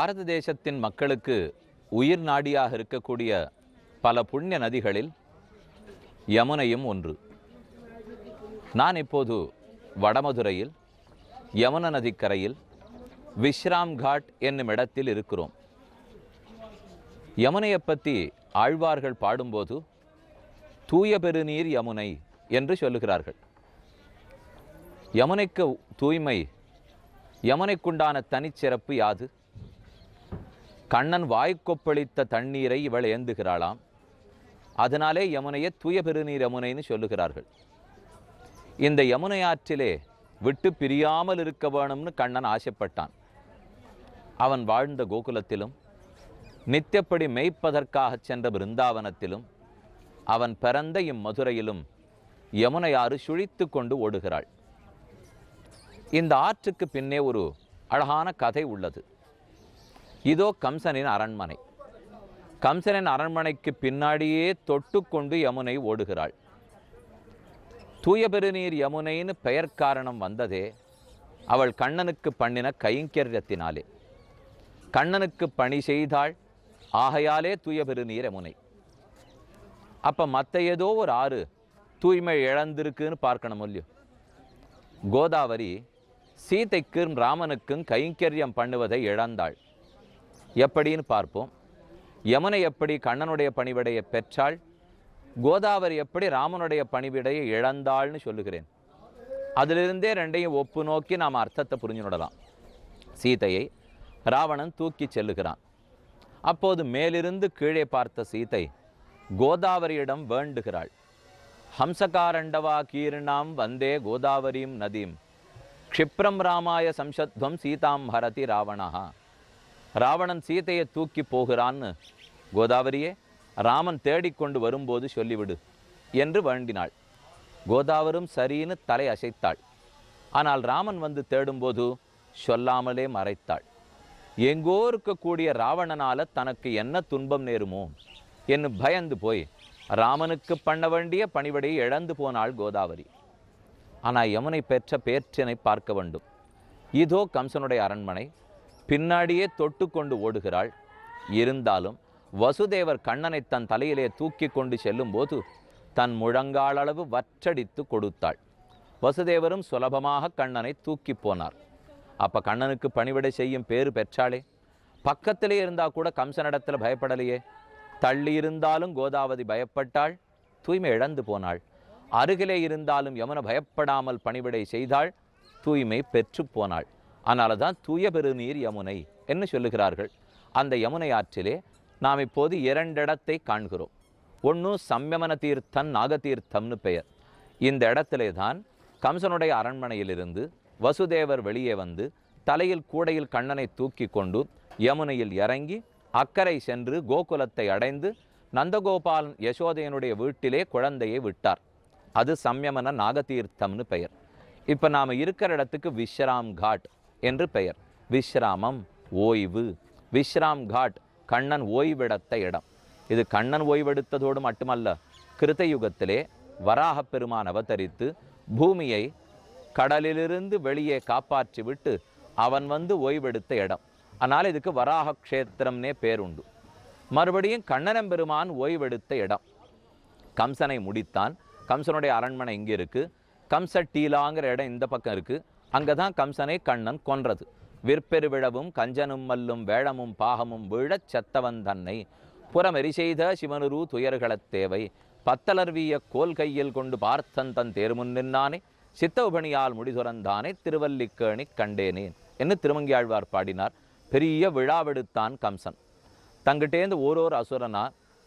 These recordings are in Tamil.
பாரத தேசத்தின் மக்களுக்கு உயிர் நாடியாக இருக்கக்கூடிய பல புண்ணிய நதிகளில் யமுனையும் ஒன்று நான் இப்போது வடமதுரையில் யமுன நதிக்கரையில் விஸ்ராம் காட் என்னும் இடத்தில் இருக்கிறோம் யமுனையை பற்றி ஆழ்வார்கள் பாடும்போது தூய பெருநீர் யமுனை என்று சொல்லுகிறார்கள் யமுனைக்கு தூய்மை யமுனைக்குண்டான தனிச்சிறப்பு யாது கண்ணன் வாய்க்கொப்பளித்த தண்ணீரை இவள் ஏந்துகிறாளாம் அதனாலே யமுனையை தூய பெருநீர் யமுனைன்னு சொல்லுகிறார்கள் இந்த யமுனை ஆற்றிலே விட்டு பிரியாமல் இருக்க வேணும்னு கண்ணன் ஆசைப்பட்டான் அவன் வாழ்ந்த கோகுலத்திலும் நித்தியப்படி மெய்ப்பதற்காக சென்ற பிருந்தாவனத்திலும் அவன் பிறந்த இம்மதுரையிலும் யமுனையாறு சுழித்து கொண்டு ஓடுகிறாள் இந்த ஆற்றுக்கு பின்னே ஒரு அழகான கதை உள்ளது இதோ கம்சனின் அரண்மனை கம்சனின் அரண்மனைக்கு பின்னாடியே தொட்டுக்கொண்டு யமுனை ஓடுகிறாள் தூய பெருநீர் யமுனைன்னு பெயர் காரணம் வந்ததே அவள் கண்ணனுக்கு பண்ணின கைங்கரியத்தினாலே கண்ணனுக்கு பணி செய்தாள் ஆகையாலே தூய பெருநீர் யமுனை அப்போ மற்ற ஏதோ ஒரு ஆறு தூய்மை இழந்திருக்குன்னு பார்க்கணும் இல்லையோ கோதாவரி சீதைக்கும் ராமனுக்கும் கைங்கரியம் பண்ணுவதை இழந்தாள் எப்படின்னு பார்ப்போம் யமுனை எப்படி கண்ணனுடைய பணிவிடையை பெற்றாள் கோதாவரி எப்படி ராமனுடைய பணிவிடையை இழந்தாள்னு சொல்லுகிறேன் அதிலிருந்தே ரெண்டையும் ஒப்பு நோக்கி நாம் அர்த்தத்தை புரிஞ்சு விடலாம் சீதையை ராவணன் தூக்கி செல்லுகிறான் அப்போது மேலிருந்து கீழே பார்த்த சீதை கோதாவரியிடம் வேண்டுகிறாள் ஹம்சகாரண்டவா கீர்ணாம் வந்தே கோதாவரியும் நதியும் க்ஷிப்ரம் ராமாய சம்சத்வம் சீதாம் பரதி ராவணா ராவணன் சீதையை தூக்கி போகிறான்னு கோதாவரியே ராமன் தேடிக்கொண்டு வரும்போது சொல்லிவிடு என்று வேண்டினாள் கோதாவரும் சரின்னு தலை அசைத்தாள் ஆனால் ராமன் வந்து தேடும்போது சொல்லாமலே மறைத்தாள் எங்கோ இருக்கக்கூடிய ராவணனால் தனக்கு என்ன துன்பம் நேருமோ என்று பயந்து போய் ராமனுக்கு பண்ண வேண்டிய பணிவடையை இழந்து போனாள் கோதாவரி ஆனால் யமுனை பெற்ற பேற்றினை பார்க்க வேண்டும் இதோ கம்சனுடைய அரண்மனை பின்னாடியே தொட்டு கொண்டு ஓடுகிறாள் இருந்தாலும் வசுதேவர் கண்ணனை தன் தலையிலே தூக்கி கொண்டு செல்லும்போது தன் முழங்காலளவு வற்றடித்து கொடுத்தாள் வசுதேவரும் சுலபமாக கண்ணனை தூக்கி போனார் அப்போ கண்ணனுக்கு பணிவிடை செய்யும் பேறு பெற்றாளே பக்கத்திலே இருந்தால் கூட கம்சனிடத்தில் பயப்படலையே தள்ளி இருந்தாலும் கோதாவதி பயப்பட்டாள் தூய்மை இழந்து போனாள் அருகிலே இருந்தாலும் யமுன பயப்படாமல் பணிவிடை செய்தாள் தூய்மை பெற்று போனாள் அதனால தான் தூய பெருநீர் யமுனை என்று சொல்லுகிறார்கள் அந்த யமுனை ஆற்றிலே நாம் இப்போது இரண்டிடத்தை காண்கிறோம் ஒன்று சம்யமன தீர்த்தம் நாகதீர்த்தம்னு பெயர் இந்த இடத்திலே தான் கம்சனுடைய அரண்மனையிலிருந்து வசுதேவர் வெளியே வந்து தலையில் கூடையில் கண்ணனை தூக்கி கொண்டு யமுனையில் இறங்கி அக்கறை சென்று கோகுலத்தை அடைந்து நந்தகோபாலன் யசோதையனுடைய வீட்டிலே குழந்தையை விட்டார் அது சம்யமன நாகதீர்த்தம்னு பெயர் இப்போ நாம் இருக்கிற இடத்துக்கு விஸ்ராம் காட் என்று பெயர் விஸ்ராமம் ஓய்வு விஸ்ராம் காட் கண்ணன் ஓய்வெடுத்த இடம் இது கண்ணன் ஓய்வெடுத்ததோடு மட்டுமல்ல யுகத்திலே வராகப் பெருமான் அவதரித்து பூமியை கடலிலிருந்து வெளியே காப்பாற்றி விட்டு அவன் வந்து ஓய்வெடுத்த இடம் ஆனால் இதுக்கு வராக க்ஷேத்திரம்னே பேருண்டு மறுபடியும் கண்ணனம்பெருமான் ஓய்வெடுத்த இடம் கம்சனை முடித்தான் கம்சனுடைய அரண்மனை இங்கே இருக்குது கம்ச டீலாங்கிற இடம் இந்த பக்கம் இருக்குது அங்கே தான் கம்சனை கண்ணன் கொன்றது விற்பெருவிழவும் கஞ்சனும் மல்லும் வேழமும் பாகமும் விழச் செத்தவன் தன்னை புறமெறி செய்த சிவனுரு தேவை பத்தலர்விய கோல் கையில் கொண்டு பார்த்தன் தன் தேர்முன் நின்னானே சித்தவுபணியால் முடிதுறந்தானே திருவல்லிக்கேணி கண்டேனேன் என்று திருமங்கியாழ்வார் பாடினார் பெரிய விழாவெடுத்தான் கம்சன் தங்கிட்டேந்து ஓரோர் அசுரனா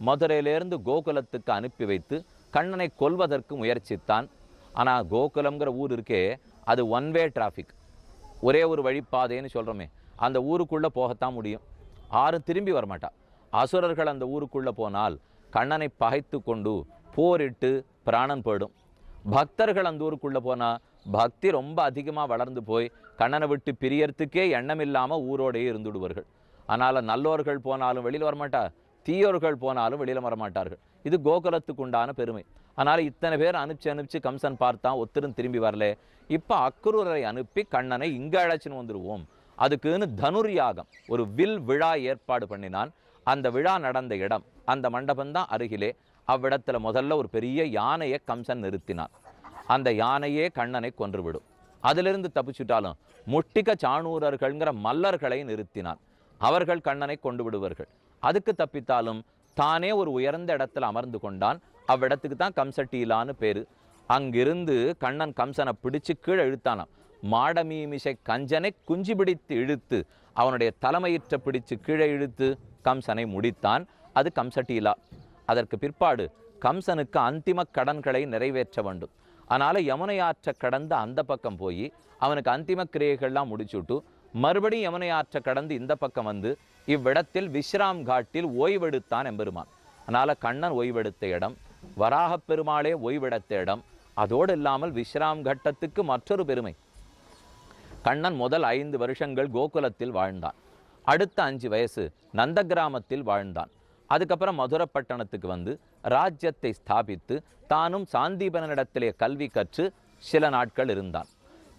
மதுரையிலேருந்து கோகுலத்துக்கு அனுப்பி வைத்து கண்ணனை கொல்வதற்கு முயற்சித்தான் ஆனால் கோகுலம்ங்கிற ஊர் இருக்கே அது ஒன் வே டிராஃபிக் ஒரே ஒரு வழிப்பாதைன்னு சொல்கிறோமே அந்த ஊருக்குள்ளே போகத்தான் முடியும் ஆறும் திரும்பி வரமாட்டா அசுரர்கள் அந்த ஊருக்குள்ளே போனால் கண்ணனை பகைத்து கொண்டு போரிட்டு பிராணம் போயிடும் பக்தர்கள் அந்த ஊருக்குள்ளே போனால் பக்தி ரொம்ப அதிகமாக வளர்ந்து போய் கண்ணனை விட்டு பிரியறதுக்கே எண்ணம் இல்லாமல் ஊரோடையே இருந்துடுவார்கள் ஆனால் நல்லோர்கள் போனாலும் வெளியில் வரமாட்டா தீயோர்கள் போனாலும் வெளியில் வரமாட்டார்கள் இது கோகுலத்துக்கு உண்டான பெருமை அதனால் இத்தனை பேர் அனுப்பிச்சு அனுப்பிச்சு கம்சன் பார்த்தான் ஒத்திரும் திரும்பி வரல இப்போ அக்ரூரரை அனுப்பி கண்ணனை இங்கே அழைச்சின்னு வந்துடுவோம் அதுக்குன்னு தனுர் யாகம் ஒரு வில் விழா ஏற்பாடு பண்ணினான் அந்த விழா நடந்த இடம் அந்த மண்டபம் தான் அருகிலே அவ்விடத்தில் முதல்ல ஒரு பெரிய யானையை கம்சன் நிறுத்தினான் அந்த யானையே கண்ணனை கொன்றுவிடும் அதிலிருந்து தப்பிச்சுட்டாலும் முட்டிக்க சாணூரர்கள்ங்கிற மல்லர்களை நிறுத்தினான் அவர்கள் கண்ணனை கொண்டு விடுவார்கள் அதுக்கு தப்பித்தாலும் தானே ஒரு உயர்ந்த இடத்துல அமர்ந்து கொண்டான் அவ்விடத்துக்கு தான் கம்சட்டீலான்னு பேர் அங்கிருந்து கண்ணன் கம்சனை பிடிச்சு கீழே இழுத்தானாம் மாடமீமிசை கஞ்சனை குஞ்சு பிடித்து இழுத்து அவனுடைய தலைமையிற்ற பிடிச்சு கீழே இழுத்து கம்சனை முடித்தான் அது கம்சட்டீலா அதற்கு பிற்பாடு கம்சனுக்கு அந்திம கடன்களை நிறைவேற்ற வேண்டும் அதனால் யமுனை ஆற்ற கடந்து அந்த பக்கம் போய் அவனுக்கு அந்திம கிரியைகள்லாம் முடிச்சுட்டு மறுபடி யமுனை ஆற்ற கடந்து இந்த பக்கம் வந்து இவ்விடத்தில் விஸ்ராம் காட்டில் ஓய்வெடுத்தான் எம்பெருமான் அதனால் கண்ணன் ஓய்வெடுத்த இடம் வராகப் பெருமாளே ஓய்வெடுத்த இடம் அதோடு இல்லாமல் விஸ்ராம் கட்டத்துக்கு மற்றொரு பெருமை கண்ணன் முதல் ஐந்து வருஷங்கள் கோகுலத்தில் வாழ்ந்தான் அடுத்த அஞ்சு வயசு நந்த கிராமத்தில் வாழ்ந்தான் அதுக்கப்புறம் மதுரப்பட்டணத்துக்கு வந்து ராஜ்யத்தை ஸ்தாபித்து தானும் சாந்திபனிடத்திலே கல்வி கற்று சில நாட்கள் இருந்தான்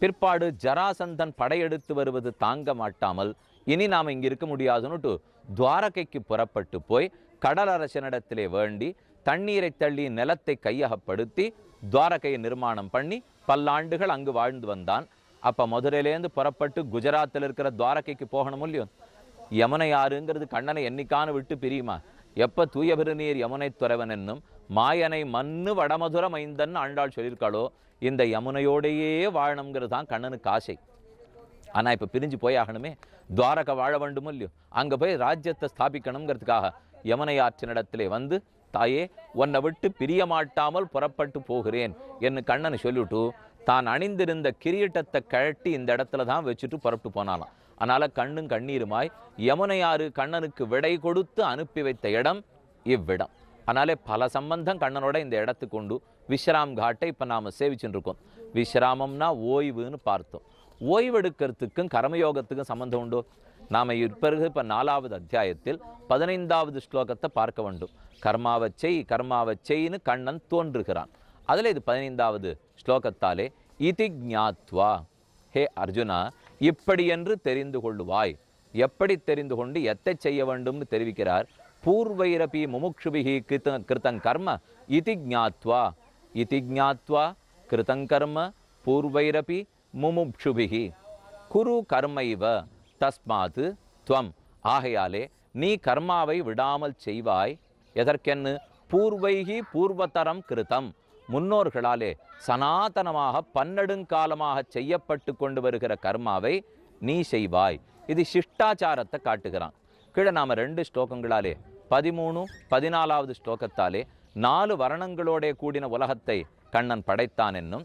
பிற்பாடு ஜராசந்தன் படையெடுத்து வருவது தாங்க மாட்டாமல் இனி நாம் இங்கே இருக்க முடியாதுன்னுட்டு துவாரகைக்கு புறப்பட்டு போய் கடலரசனிடத்திலே வேண்டி தண்ணீரை தள்ளி நிலத்தை கையகப்படுத்தி துவாரகையை நிர்மாணம் பண்ணி பல்லாண்டுகள் அங்கு வாழ்ந்து வந்தான் அப்போ மதுரையிலேருந்து புறப்பட்டு குஜராத்தில் இருக்கிற துவாரகைக்கு போகணும் இல்லையோ யமுனை ஆறுங்கிறது கண்ணனை என்னைக்கானு விட்டு பிரியுமா எப்போ தூய பெருநீர் யமுனை துறைவன் என்னும் மாயனை மண்ணு வடமதுரம் ஐந்தன் ஆண்டாள் சொல்லியிருக்காளோ இந்த யமுனையோடையே வாழணுங்கிறது தான் கண்ணனுக்கு ஆசை ஆனால் இப்போ பிரிஞ்சு போய் ஆகணுமே துவாரக வாழ வேண்டுமோ இல்லையோ அங்கே போய் ராஜ்யத்தை ஸ்தாபிக்கணுங்கிறதுக்காக யமுனை இடத்துலே வந்து தாயே உன்னை விட்டு பிரிய மாட்டாமல் புறப்பட்டு போகிறேன் என்று கண்ணன் சொல்லிவிட்டு தான் அணிந்திருந்த கிரீட்டத்தை கழட்டி இந்த இடத்துல தான் வச்சுட்டு புறப்பட்டு போனாலாம் அதனால் கண்ணும் கண்ணீருமாய் யமுனையாறு கண்ணனுக்கு விடை கொடுத்து அனுப்பி வைத்த இடம் இவ்விடம் அதனாலே பல சம்பந்தம் கண்ணனோட இந்த இடத்துக்கு உண்டு விஸ்ராம் காட்டை இப்போ நாம் சேவிச்சுட்டு இருக்கோம் விஸ்ராமம்னா ஓய்வுன்னு பார்த்தோம் ஓய்வெடுக்கிறதுக்கும் கர்மயோகத்துக்கும் சம்மந்தம் உண்டு நாம் இப்பிறகு இப்போ நாலாவது அத்தியாயத்தில் பதினைந்தாவது ஸ்லோகத்தை பார்க்க வேண்டும் கர்மாவச்சை கர்மாவச்சைன்னு கண்ணன் தோன்றுகிறான் அதில் இது பதினைந்தாவது ஸ்லோகத்தாலே இதி ஜாத்வா ஹே அர்ஜுனா இப்படி என்று தெரிந்து கொள்ளுவாய் எப்படி தெரிந்து கொண்டு எத்தை செய்ய வேண்டும்னு தெரிவிக்கிறார் பூர்வைரபி முமுக்ஷுபிகி கிருத்த கிருத்தங் கர்ம இதி ஜாத்வா இதி ஜாத்வா கிருதங்கர்ம பூர்வைரபி முமுப்ஷுபிகி குரு கர்மைவ தஸ்மாத் துவம் ஆகையாலே நீ கர்மாவை விடாமல் செய்வாய் எதற்கென்னு பூர்வைகி பூர்வத்தரம் கிருத்தம் முன்னோர்களாலே சனாதனமாக பன்னெடுங்காலமாக செய்யப்பட்டு கொண்டு வருகிற கர்மாவை நீ செய்வாய் இது சிஷ்டாச்சாரத்தை காட்டுகிறான் கீழே நாம் ரெண்டு ஸ்லோகங்களாலே பதிமூணு பதினாலாவது ஸ்லோகத்தாலே நாலு வர்ணங்களோடே கூடின உலகத்தை கண்ணன் படைத்தான் என்னும்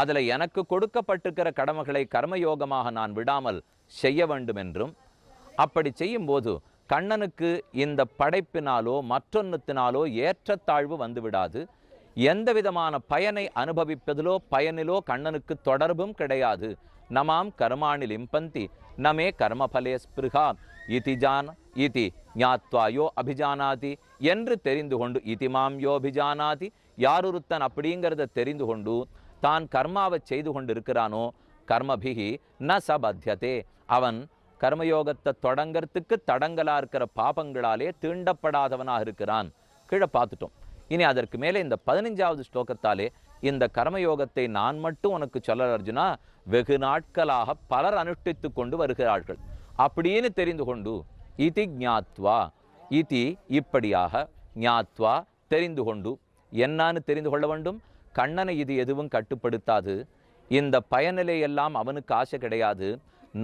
அதில் எனக்கு கொடுக்கப்பட்டிருக்கிற கடமைகளை கர்மயோகமாக நான் விடாமல் செய்ய வேண்டும் என்றும் அப்படி செய்யும்போது கண்ணனுக்கு இந்த படைப்பினாலோ மற்றொன்னத்தினாலோ ஏற்றத்தாழ்வு வந்துவிடாது எந்த விதமான பயனை அனுபவிப்பதிலோ பயனிலோ கண்ணனுக்கு தொடர்பும் கிடையாது நமாம் கர்மானில் இம்பந்தி நமே கர்மபலே ஸ்பிருகா இதிஜான் இதி ஞாத்வாயோ அபிஜானாதி என்று தெரிந்து கொண்டு இதிமாம் யோ அபிஜானாதி யாருருத்தன் அப்படிங்கிறத தெரிந்து கொண்டு தான் கர்மாவை செய்து கொண்டு இருக்கிறானோ கர்மபிகி ந சபத்தியதே அவன் கர்மயோகத்தை தொடங்கிறதுக்கு தடங்களாக இருக்கிற பாபங்களாலே தீண்டப்படாதவனாக இருக்கிறான் கீழே பார்த்துட்டோம் இனி அதற்கு மேலே இந்த பதினஞ்சாவது ஸ்லோகத்தாலே இந்த கர்மயோகத்தை நான் மட்டும் உனக்கு சொல்ல அர்ஜுனா வெகு நாட்களாக பலர் அனுஷ்டித்து கொண்டு வருகிறார்கள் அப்படின்னு தெரிந்து கொண்டு இதி ஞாத்வா இதி இப்படியாக ஞாத்வா தெரிந்து கொண்டு என்னான்னு தெரிந்து கொள்ள வேண்டும் கண்ணனை இது எதுவும் கட்டுப்படுத்தாது இந்த பயனிலையெல்லாம் அவனுக்கு ஆசை கிடையாது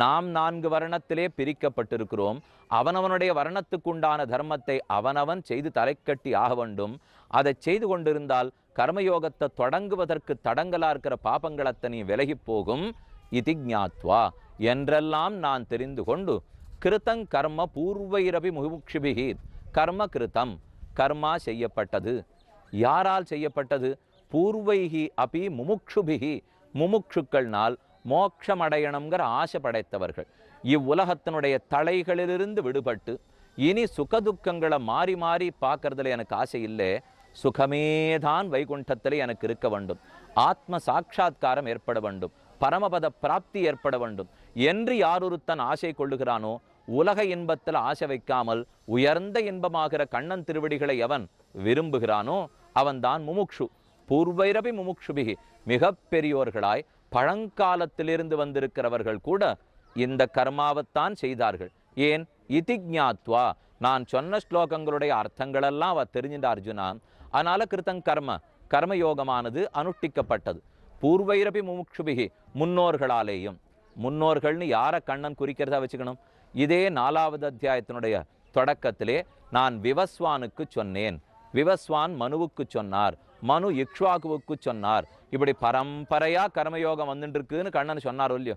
நாம் நான்கு வர்ணத்திலே பிரிக்கப்பட்டிருக்கிறோம் அவனவனுடைய வர்ணத்துக்குண்டான தர்மத்தை அவனவன் செய்து தலைக்கட்டி ஆக வேண்டும் அதை செய்து கொண்டிருந்தால் கர்மயோகத்தை தொடங்குவதற்கு தடங்கலாக இருக்கிற பாபங்களத்தனி விலகி போகும் இதி ஞாத்வா என்றெல்லாம் நான் தெரிந்து கொண்டு கிருத்தம் கர்ம பூர்வைரபி முகிபுக்ஷிபிகி கர்ம கிருத்தம் கர்மா செய்யப்பட்டது யாரால் செய்யப்பட்டது பூர்வைகி அபி முமுக்ஷுபிகி முமுக்ஷுக்கள்னால் மோட்சமடையணுங்கிற ஆசை படைத்தவர்கள் இவ்வுலகத்தினுடைய தலைகளிலிருந்து விடுபட்டு இனி சுகதுக்கங்களை மாறி மாறி பார்க்கறதுல எனக்கு ஆசை இல்லை சுகமே வைகுண்டத்தில் எனக்கு இருக்க வேண்டும் ஆத்ம சாட்சா்காரம் ஏற்பட வேண்டும் பரமபத பிராப்தி ஏற்பட வேண்டும் என்று யாரொருத்தன் ஆசை கொள்ளுகிறானோ உலக இன்பத்தில் ஆசை வைக்காமல் உயர்ந்த இன்பமாகிற கண்ணன் திருவடிகளை அவன் விரும்புகிறானோ அவன்தான் முமுக்ஷு பூர்வைரபி முமுக்ஷுபிகி மிக பெரியோர்களாய் பழங்காலத்திலிருந்து வந்திருக்கிறவர்கள் கூட இந்த கர்மாவைத்தான் செய்தார்கள் ஏன் இதி நான் சொன்ன ஸ்லோகங்களுடைய அர்த்தங்களெல்லாம் அவ தெரிஞ்சின்ற அர்ஜுனா அதனால கிருத்தங் கர்ம கர்மயோகமானது அனுஷ்டிக்கப்பட்டது பூர்வைரபி முமுக்ஷுபிகி முன்னோர்களாலேயும் முன்னோர்கள்னு யாரை கண்ணன் குறிக்கிறதா வச்சுக்கணும் இதே நாலாவது அத்தியாயத்தினுடைய தொடக்கத்திலே நான் விவஸ்வானுக்கு சொன்னேன் விவஸ்வான் மனுவுக்கு சொன்னார் மனு இக்ஷ்வாகுவுக்கு சொன்னார் இப்படி பரம்பரையாக கர்மயோகம் வந்துட்டுருக்குன்னு கண்ணன் சொன்னார் இல்லையோ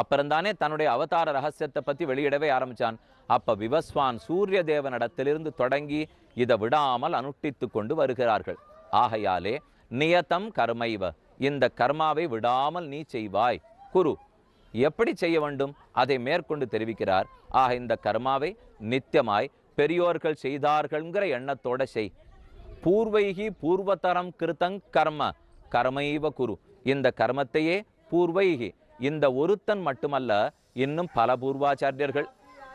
அப்புறம்தானே தன்னுடைய அவதார ரகசியத்தை பற்றி வெளியிடவே ஆரம்பித்தான் அப்போ விவஸ்வான் சூரிய தேவனிடத்திலிருந்து தொடங்கி இதை விடாமல் அனுஷ்டித்து கொண்டு வருகிறார்கள் ஆகையாலே நியதம் கர்மைவ இந்த கர்மாவை விடாமல் நீ செய்வாய் குரு எப்படி செய்ய வேண்டும் அதை மேற்கொண்டு தெரிவிக்கிறார் ஆக இந்த கர்மாவை நித்தியமாய் பெரியோர்கள் செய்தார்கள்ங்கிற எண்ணத்தோட செய் பூர்வைகி பூர்வதரம் கிருத்தங் கர்ம கர்மைவ குரு இந்த கர்மத்தையே பூர்வைகி இந்த ஒருத்தன் மட்டுமல்ல இன்னும் பல பூர்வாச்சாரியர்கள்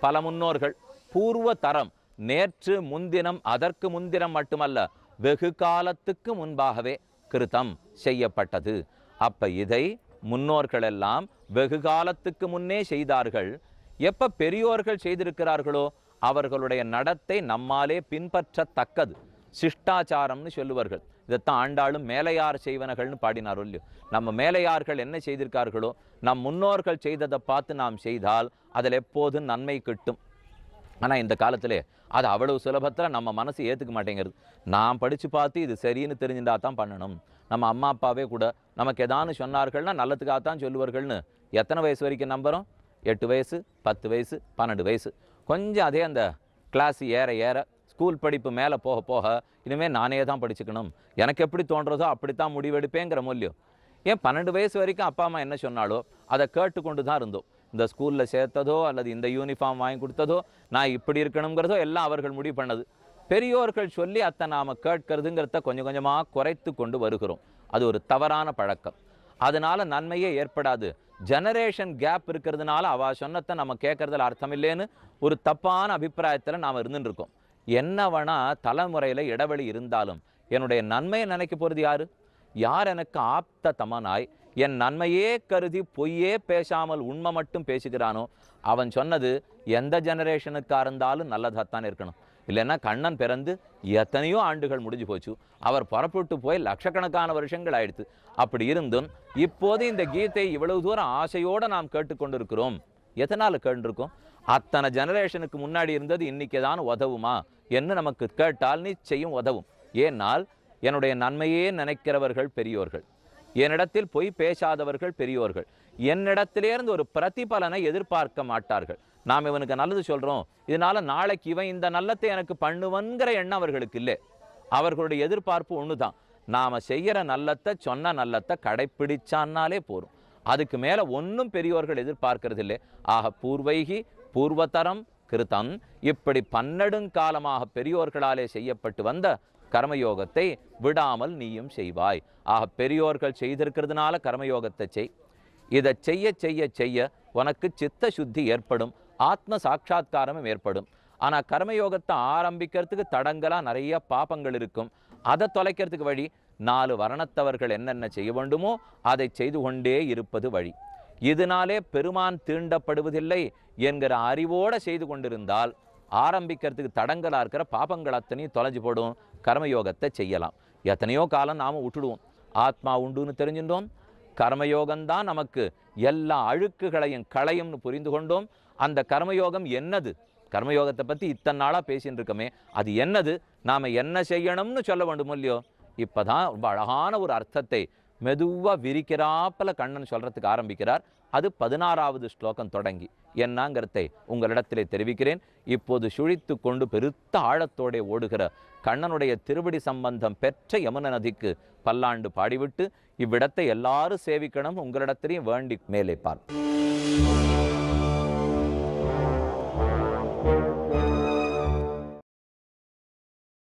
பல முன்னோர்கள் பூர்வதரம் நேற்று முன்தினம் அதற்கு முன்தினம் மட்டுமல்ல வெகு காலத்துக்கு முன்பாகவே கிருத்தம் செய்யப்பட்டது அப்ப இதை முன்னோர்களெல்லாம் வெகு காலத்துக்கு முன்னே செய்தார்கள் எப்ப பெரியோர்கள் செய்திருக்கிறார்களோ அவர்களுடைய நடத்தை நம்மாலே பின்பற்றத்தக்கது சிஷ்டாச்சாரம்னு சொல்லுவார்கள் இதைத்தான் ஆண்டாளும் மேலையார் செய்வனகள்னு பாடினார் இல்லையோ நம்ம மேலையார்கள் என்ன செய்திருக்கார்களோ நம் முன்னோர்கள் செய்ததை பார்த்து நாம் செய்தால் அதில் எப்போதும் நன்மை கிட்டும் ஆனால் இந்த காலத்திலே அது அவ்வளவு சுலபத்தில் நம்ம மனசு ஏற்றுக்க மாட்டேங்கிறது நான் படித்து பார்த்து இது சரின்னு தெரிஞ்சுட்டா தான் பண்ணணும் நம்ம அம்மா அப்பாவே கூட நமக்கு எதான்னு சொன்னார்கள்னா நல்லதுக்காகத்தான் சொல்லுவார்கள்னு எத்தனை வயசு வரைக்கும் நம்புகிறோம் எட்டு வயசு பத்து வயசு பன்னெண்டு வயசு கொஞ்சம் அதே அந்த கிளாஸ் ஏற ஏற ஸ்கூல் படிப்பு மேலே போக போக இனிமேல் நானே தான் படிச்சுக்கணும் எனக்கு எப்படி தோன்றதோ அப்படி தான் முடிவெடுப்பேங்கிற மூலியம் ஏன் பன்னெண்டு வயசு வரைக்கும் அப்பா அம்மா என்ன சொன்னாலோ அதை கேட்டு கொண்டு தான் இருந்தோம் இந்த ஸ்கூலில் சேர்த்ததோ அல்லது இந்த யூனிஃபார்ம் வாங்கி கொடுத்ததோ நான் இப்படி இருக்கணுங்கிறதோ எல்லாம் அவர்கள் முடிவு பண்ணது பெரியோர்கள் சொல்லி அத்தை நாம் கேட்கறதுங்கிறத கொஞ்சம் கொஞ்சமாக குறைத்து கொண்டு வருகிறோம் அது ஒரு தவறான பழக்கம் அதனால் நன்மையே ஏற்படாது ஜெனரேஷன் கேப் இருக்கிறதுனால அவள் சொன்னத்தை நம்ம கேட்குறதுல அர்த்தம் இல்லைன்னு ஒரு தப்பான அபிப்பிராயத்தில் நாம் இருந்துருக்கோம் என்னவனா தலைமுறையில் இடைவெளி இருந்தாலும் என்னுடைய நன்மையை நினைக்க போகிறது யார் யார் எனக்கு ஆப்த தமனாய் என் நன்மையே கருதி பொய்யே பேசாமல் உண்மை மட்டும் பேசுகிறானோ அவன் சொன்னது எந்த ஜெனரேஷனுக்காக இருந்தாலும் நல்லதாகத்தான் இருக்கணும் இல்லைன்னா கண்ணன் பிறந்து எத்தனையோ ஆண்டுகள் முடிஞ்சு போச்சு அவர் புறப்பட்டு போய் லட்சக்கணக்கான வருஷங்கள் ஆயிடுத்து அப்படி இருந்தும் இப்போது இந்த கீதை இவ்வளவு தூரம் ஆசையோடு நாம் கேட்டுக்கொண்டிருக்கிறோம் எதனால் கேட்டுருக்கோம் அத்தனை ஜெனரேஷனுக்கு முன்னாடி இருந்தது இன்றைக்கி தான் உதவுமா என்று நமக்கு கேட்டால் நிச்சயம் உதவும் ஏனால் என்னுடைய நன்மையே நினைக்கிறவர்கள் பெரியோர்கள் என்னிடத்தில் பொய் பேசாதவர்கள் பெரியோர்கள் என்னிடத்திலேருந்து ஒரு பிரதிபலனை எதிர்பார்க்க மாட்டார்கள் நாம் இவனுக்கு நல்லது சொல்கிறோம் இதனால் நாளைக்கு இவன் இந்த நல்லத்தை எனக்கு பண்ணுவன்கிற எண்ணம் அவர்களுக்கு இல்லை அவர்களுடைய எதிர்பார்ப்பு ஒன்று தான் நாம் செய்கிற நல்லத்தை சொன்ன நல்லத்தை கடைப்பிடிச்சான்னாலே போகும் அதுக்கு மேலே ஒன்றும் பெரியோர்கள் எதிர்பார்க்கறது இல்லை ஆக பூர்வைகி பூர்வதரம் கிருத்தம் இப்படி பன்னெடுங்காலமாக பெரியோர்களாலே செய்யப்பட்டு வந்த கர்மயோகத்தை விடாமல் நீயும் செய்வாய் ஆக பெரியோர்கள் செய்திருக்கிறதுனால கர்மயோகத்தை செய் இதை செய்ய செய்ய செய்ய உனக்கு சித்த சுத்தி ஏற்படும் ஆத்ம சாட்சா்காரமும் ஏற்படும் ஆனால் கர்மயோகத்தை ஆரம்பிக்கிறதுக்கு தடங்கலாக நிறைய பாப்பங்கள் இருக்கும் அதை தொலைக்கிறதுக்கு வழி நாலு வரணத்தவர்கள் என்னென்ன செய்ய வேண்டுமோ அதை செய்து கொண்டே இருப்பது வழி இதனாலே பெருமான் தீண்டப்படுவதில்லை என்கிற அறிவோடு செய்து கொண்டிருந்தால் ஆரம்பிக்கிறதுக்கு தடங்களாக இருக்கிற பாப்பங்கள் அத்தனையும் தொலைஞ்சு போடும் கர்மயோகத்தை செய்யலாம் எத்தனையோ காலம் நாம் விட்டுடுவோம் ஆத்மா உண்டுன்னு தெரிஞ்சுட்டோம் கர்மயோகம்தான் நமக்கு எல்லா அழுக்குகளையும் களையும்னு புரிந்து கொண்டோம் அந்த கர்மயோகம் என்னது கர்மயோகத்தை பற்றி இத்தனை நாளாக பேசின்னு இருக்கமே அது என்னது நாம் என்ன செய்யணும்னு சொல்ல வேண்டும் இல்லையோ இப்போ தான் ரொம்ப அழகான ஒரு அர்த்தத்தை மெதுவாக விரிக்கிறாப்பில் கண்ணன் சொல்கிறதுக்கு ஆரம்பிக்கிறார் அது பதினாறாவது ஸ்லோகம் தொடங்கி என்னங்கிறதை உங்களிடத்திலே தெரிவிக்கிறேன் இப்போது சுழித்து கொண்டு பெருத்த ஆழத்தோடே ஓடுகிற கண்ணனுடைய திருவடி சம்பந்தம் பெற்ற யமுன நதிக்கு பல்லாண்டு பாடிவிட்டு இவ்விடத்தை எல்லாரும் சேவிக்கணும் உங்களிடத்திலையும் வேண்டி மேலே பார்